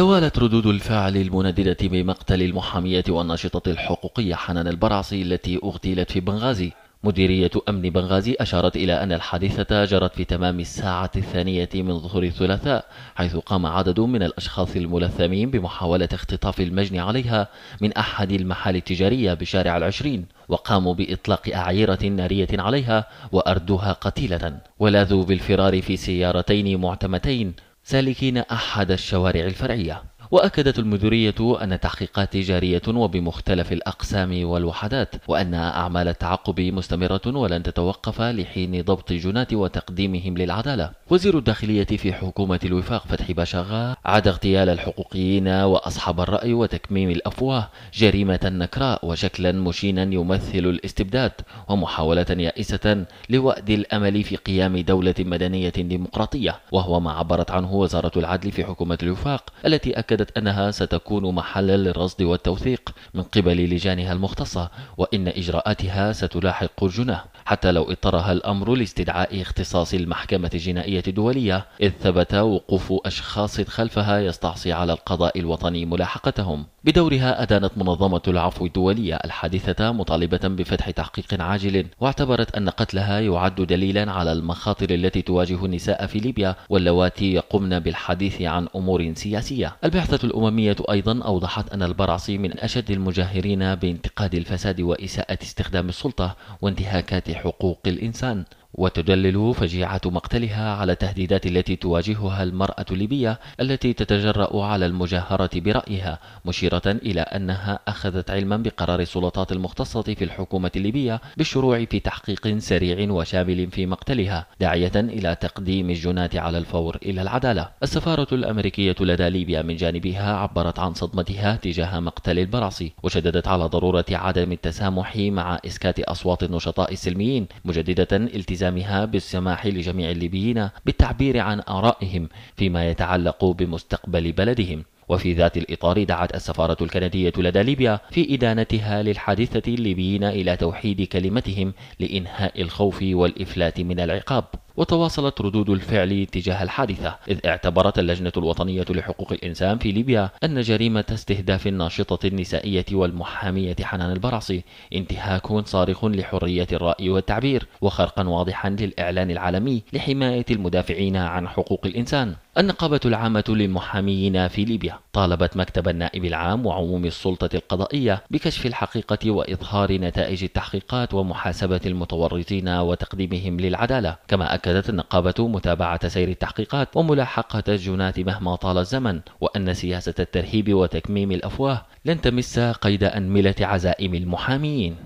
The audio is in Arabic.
توالت ردود الفعل المنددة بمقتل المحامية والناشطة الحقوقية حنان البرعصي التي اغتيلت في بنغازي مديرية أمن بنغازي أشارت إلى أن الحادثة جرت في تمام الساعة الثانية من ظهر الثلاثاء حيث قام عدد من الأشخاص الملثمين بمحاولة اختطاف المجني عليها من أحد المحال التجارية بشارع العشرين وقاموا بإطلاق أعيرة نارية عليها وأردوها قتيلة ولاذوا بالفرار في سيارتين معتمتين سالكين أحد الشوارع الفرعية وأكدت المديرية أن تحقيقات جارية وبمختلف الأقسام والوحدات وأن أعمال التعقب مستمرة ولن تتوقف لحين ضبط الجناة وتقديمهم للعدالة وزير الداخلية في حكومة الوفاق فتحي باشاغا عاد اغتيال الحقوقيين وأصحاب الرأي وتكميم الأفواه جريمة نكراء وشكلا مشينا يمثل الاستبداد ومحاولة يائسة لوأد الأمل في قيام دولة مدنية ديمقراطية وهو ما عبرت عنه وزارة العدل في حكومة الوفاق التي أكدت أكدت أنها ستكون محلا للرصد والتوثيق من قبل لجانها المختصة وإن إجراءاتها ستلاحق الجنة حتى لو اضطرها الأمر لاستدعاء اختصاص المحكمة الجنائية الدولية إذ ثبت وقوف أشخاص خلفها يستعصي على القضاء الوطني ملاحقتهم بدورها أدانت منظمة العفو الدولية الحادثة مطالبة بفتح تحقيق عاجل واعتبرت أن قتلها يعد دليلا على المخاطر التي تواجه النساء في ليبيا واللواتي يقمن بالحديث عن أمور سياسية البعثة الأممية أيضا أوضحت أن البرعصي من أشد المجاهرين بانتقاد الفساد وإساءة استخدام السلطة وانتهاكات حقوق الإنسان وتدلل فجيعة مقتلها على التهديدات التي تواجهها المرأة الليبية التي تتجرأ على المجاهرة برأيها مشيرة إلى أنها أخذت علما بقرار السلطات المختصة في الحكومة الليبية بالشروع في تحقيق سريع وشامل في مقتلها داعية إلى تقديم الجنات على الفور إلى العدالة السفارة الأمريكية لدى ليبيا من جانبها عبرت عن صدمتها تجاه مقتل البراسي وشددت على ضرورة عدم التسامح مع إسكات أصوات النشطاء السلميين مجددة التزام والتزامها بالسماح لجميع الليبيين بالتعبير عن آرائهم فيما يتعلق بمستقبل بلدهم وفي ذات الإطار دعت السفارة الكندية لدى ليبيا في إدانتها للحادثة الليبيين إلى توحيد كلمتهم لإنهاء الخوف والإفلات من العقاب وتواصلت ردود الفعل تجاه الحادثة إذ اعتبرت اللجنة الوطنية لحقوق الإنسان في ليبيا أن جريمة استهداف الناشطة النسائية والمحامية حنان البرعصي انتهاك صارخ لحرية الرأي والتعبير وخرقا واضحا للإعلان العالمي لحماية المدافعين عن حقوق الإنسان النقابة العامة للمحامين في ليبيا طالبت مكتب النائب العام وعموم السلطة القضائية بكشف الحقيقة وإظهار نتائج التحقيقات ومحاسبة المتورطين وتقديمهم للعدالة كما أكدت النقابة متابعة سير التحقيقات وملاحقة الجنات مهما طال الزمن وأن سياسة الترهيب وتكميم الأفواه لن تمس قيد أنملة عزائم المحامين